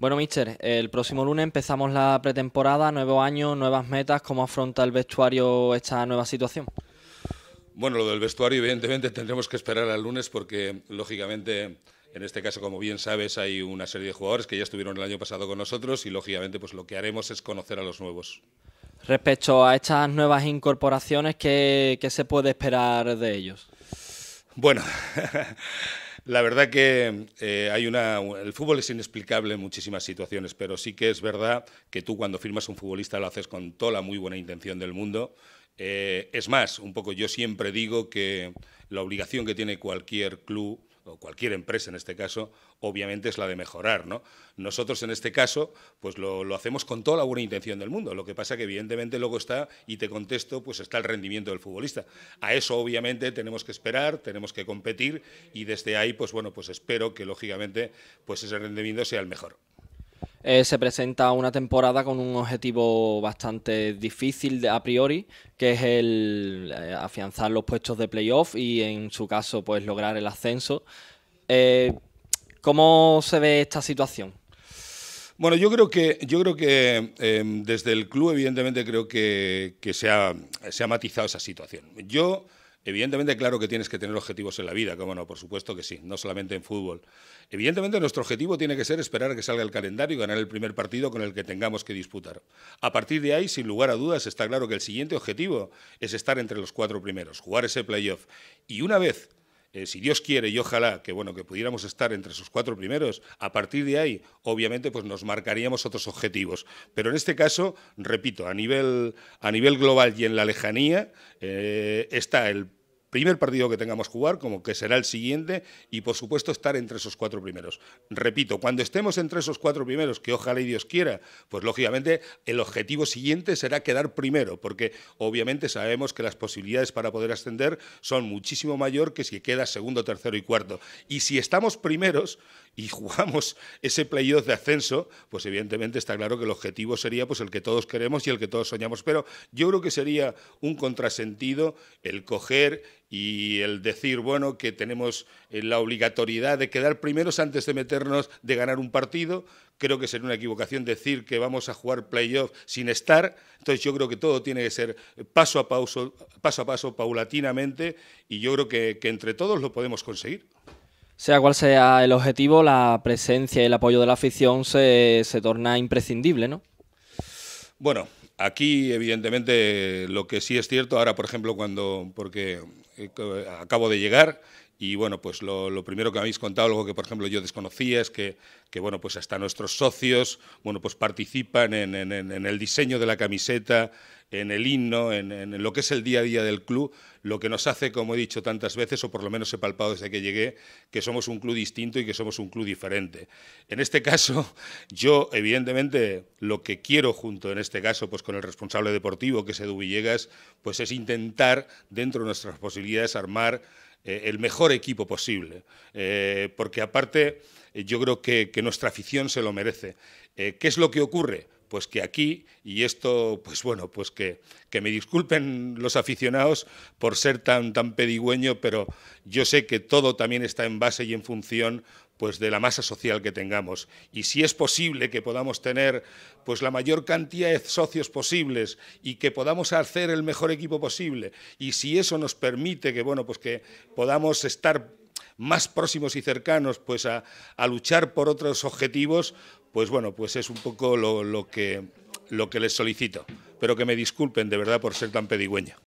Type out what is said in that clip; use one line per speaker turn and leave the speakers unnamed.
Bueno, Mister, el próximo lunes empezamos la pretemporada, nuevo año, nuevas metas. ¿Cómo afronta el vestuario esta nueva situación?
Bueno, lo del vestuario, evidentemente, tendremos que esperar al lunes porque, lógicamente, en este caso, como bien sabes, hay una serie de jugadores que ya estuvieron el año pasado con nosotros y, lógicamente, pues lo que haremos es conocer a los nuevos.
Respecto a estas nuevas incorporaciones, ¿qué, qué se puede esperar de ellos?
Bueno. La verdad que eh, hay una, el fútbol es inexplicable en muchísimas situaciones, pero sí que es verdad que tú cuando firmas un futbolista lo haces con toda la muy buena intención del mundo. Eh, es más, un poco yo siempre digo que la obligación que tiene cualquier club o cualquier empresa en este caso, obviamente es la de mejorar. ¿no? Nosotros en este caso, pues lo, hacemos con toda la buena intención del mundo. Lo que pasa que evidentemente luego está, y te contesto, pues está el rendimiento del futbolista. A eso obviamente tenemos que esperar, tenemos que competir y desde ahí, pues bueno, pues espero que lógicamente pues ese rendimiento sea el mejor.
Eh, se presenta una temporada con un objetivo bastante difícil a priori, que es el eh, afianzar los puestos de playoff y en su caso pues lograr el ascenso. Eh, ¿Cómo se ve esta situación?
Bueno, yo creo que, yo creo que desde el club evidentemente creo que, se, ha, se ha matizado esa situación. Yo Evidentemente, claro que tienes que tener objetivos en la vida, cómo no, por supuesto que sí, no solamente en fútbol. Evidentemente, nuestro objetivo tiene que ser esperar a que salga el calendario y ganar el primer partido con el que tengamos que disputar. A partir de ahí, sin lugar a dudas, está claro que el siguiente objetivo es estar entre los cuatro primeros, jugar ese playoff. Y una vez eh, si Dios quiere y ojalá que bueno que pudiéramos estar entre esos cuatro primeros, a partir de ahí, obviamente, pues nos marcaríamos otros objetivos. Pero en este caso, repito, a nivel, a nivel global y en la lejanía eh, está el primer partido que tengamos que jugar, como que será el siguiente, y por supuesto estar entre esos cuatro primeros. Repito, cuando estemos entre esos cuatro primeros, que ojalá y Dios quiera, pues lógicamente el objetivo siguiente será quedar primero, porque obviamente sabemos que las posibilidades para poder ascender son muchísimo mayor que si queda segundo, tercero y cuarto. Y si estamos primeros y jugamos ese playoff de ascenso, pues evidentemente está claro que el objetivo sería pues el que todos queremos y el que todos soñamos. Pero yo creo que sería un contrasentido el coger y el decir, bueno, que tenemos eh, la obligatoriedad de quedar primeros antes de meternos, de ganar un partido, creo que sería una equivocación decir que vamos a jugar playoff sin estar. Entonces yo creo que todo tiene que ser paso a paso, paso, a paso paulatinamente, y yo creo que, entre todos lo podemos conseguir.
Sea cual sea el objetivo, la presencia y el apoyo de la afición se, se torna imprescindible, ¿no?
Bueno, Aquí, evidentemente, lo que sí es cierto, ahora, por ejemplo, cuando, porque eh, acabo de llegar y, bueno, pues lo, primero que me habéis contado, algo que, por ejemplo, yo desconocía, es que, bueno, pues hasta nuestros socios, bueno, pues participan en, en el diseño de la camiseta, en el himno, en, lo que es el día a día del club, lo que nos hace, como he dicho tantas veces, o por lo menos he palpado desde que llegué, que somos un club distinto y que somos un club diferente. En este caso, yo, evidentemente, lo que quiero junto, en este caso, pues con el responsable deportivo, que es Edu Villegas, pues es intentar, dentro de nuestras posibilidades, armar eh, el mejor equipo posible. Eh, porque aparte, yo creo que, nuestra afición se lo merece. Eh, ¿Qué es lo que ocurre? pues que aquí, y esto, pues bueno, pues que, que me disculpen los aficionados por ser tan, tan pedigüeño, pero yo sé que todo también está en base y en función pues de la masa social que tengamos y si es posible que podamos tener pues la mayor cantidad de socios posibles y que podamos hacer el mejor equipo posible y si eso nos permite que bueno pues que podamos estar más próximos y cercanos pues a, luchar por otros objetivos, pues bueno, pues es un poco lo, que, lo que les solicito. Pero que me disculpen de verdad por ser tan pedigüeño.